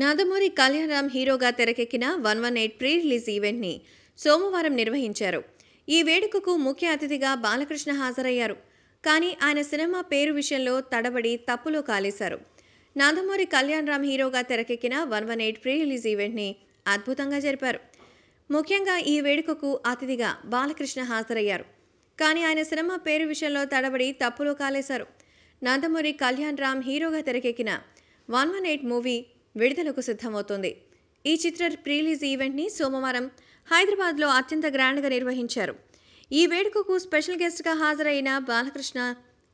నాదమూరి కళ్యాణరామ్ హీరోగా తెరకెక్కిన one one eight pre release ఈవెంట్ని సోమవారం నిర్వహించారు ఈ వేడుకకు ముఖ్య అతిథిగా బాలకృష్ణ హాజరయ్యారు కానీ ఆయన సినిమా పేరు విషయంలో తడబడి తప్పులో కాలేశారు నాదమూరి కళ్యాణరామ్ హీరోగా తెరకెక్కిన one one eight pre release ఈవెంట్ని అద్భుతంగా జరిపారు ముఖ్యంగా ఈ వేడుకకు అతిథిగా బాలకృష్ణ హాజరయ్యారు కానీ ఆయన సినిమా పేరు విషయంలో తడబడి తప్పులో కాలేశారు నందమూరి కళ్యాణ్ రామ్ హీరోగా తెరకెక్కిన వన్ వన్ ఎయిట్ మూవీ విడుదలకు సిద్ధమవుతోంది ఈ చిత్ర ప్రీలీజ్ ఈవెంట్ని సోమవారం హైదరాబాద్లో అత్యంత గ్రాండ్గా నిర్వహించారు ఈ వేడుకకు స్పెషల్ గెస్ట్గా హాజరైన బాలకృష్ణ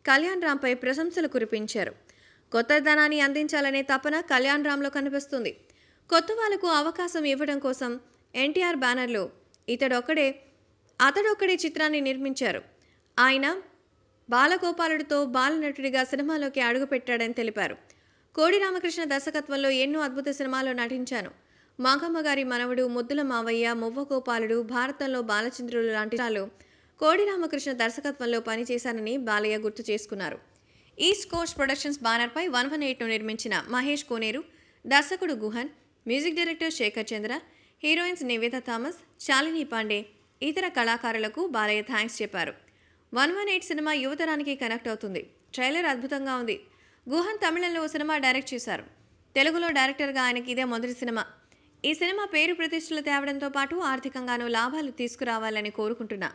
కళ్యాణ్ రామ్పై ప్రశంసలు కురిపించారు కొత్త ధనాన్ని అందించాలనే తపన కళ్యాణ్ రామ్లో కనిపిస్తుంది కొత్త వాళ్లకు అవకాశం ఇవ్వడం కోసం ఎన్టీఆర్ బ్యానర్లో ఇతడొక్కడే అతడొక్కడే చిత్రాన్ని నిర్మించారు ఆయన బాలగోపాలుడితో బాలనటుడిగా సినిమాలోకి అడుగుపెట్టాడని తెలిపారు కోడి రామకృష్ణ దర్శకత్వంలో ఎన్నో అద్భుత సినిమాల్లో నటించాను మాఘమ్మ గారి మనవడు ముద్దుల మావయ్య మువ్వగోపాలుడు భారతంలో బాలచంద్రులు లాంటి కోడి రామకృష్ణ దర్శకత్వంలో పనిచేశానని బాలయ్య గుర్తు చేసుకున్నారు ఈస్ట్ కోస్ట్ ప్రొడక్షన్స్ బ్యానర్పై వన్ వన్ ఎయిట్ను నిర్మించిన మహేష్ కోనేరు దర్శకుడు Guhan music director Sekhar Chandra heroines Nivetha Thomas Shalini Pandey ఇతర కళాకారులకు బాలయ్య థ్యాంక్స్ చెప్పారు వన్ వన్ ఎయిట్ సినిమా యువతరానికి కనెక్ట్ అవుతుంది ట్రైలర్ అద్భుతంగా ఉంది గుహన్ తమిళంలో ఓ సినిమా డైరెక్ట్ చేశారు తెలుగులో డైరెక్టర్గా ఆయనకి ఇదే మొదటి సినిమా ఈ సినిమా పేరు ప్రతిష్టలు తేవడంతో పాటు ఆర్థికంగానూ లాభాలు తీసుకురావాలని కోరుకుంటున్నా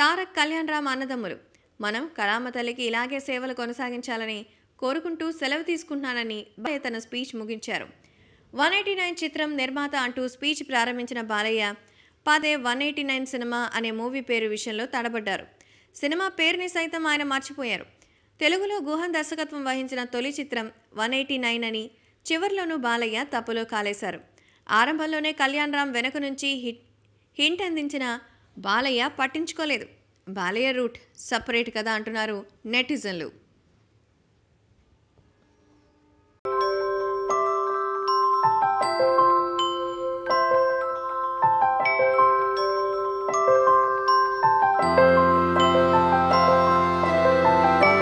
తారక్ కళ్యాణ్ రామ్ అన్నదమ్ములు మనం కళామ తల్లికి ఇలాగే సేవలు కొనసాగించాలని కోరుకుంటూ సెలవు తీసుకుంటున్నానని బాలయ్య తన స్పీచ్ ముగించారు వన్ ఎయిటీ నైన్ చిత్రం నిర్మాత అంటూ స్పీచ్ ప్రారంభించిన బాలయ్య పాదే వన్ ఎయిటీ నైన్ సినిమా అనే మూవీ పేరు విషయంలో తడబడ్డారు సినిమా పేరుని సైతం ఆయన మర్చిపోయారు తెలుగులో గుహన్ దర్శకత్వం వహించిన తొలి చిత్రం వన్ ఎయిటీ నైన్ అని చివరిలోనూ బాలయ్య తప్పులో కాలేశారు ఆరంభంలోనే కళ్యాణ్ రామ్ వెనక నుంచి హిట్ హింట్ అందించిన బాలయ్య పట్టించుకోలేదు బాలయ్య రూట్ సపరేట్ కదా అంటున్నారు నెటిజన్లు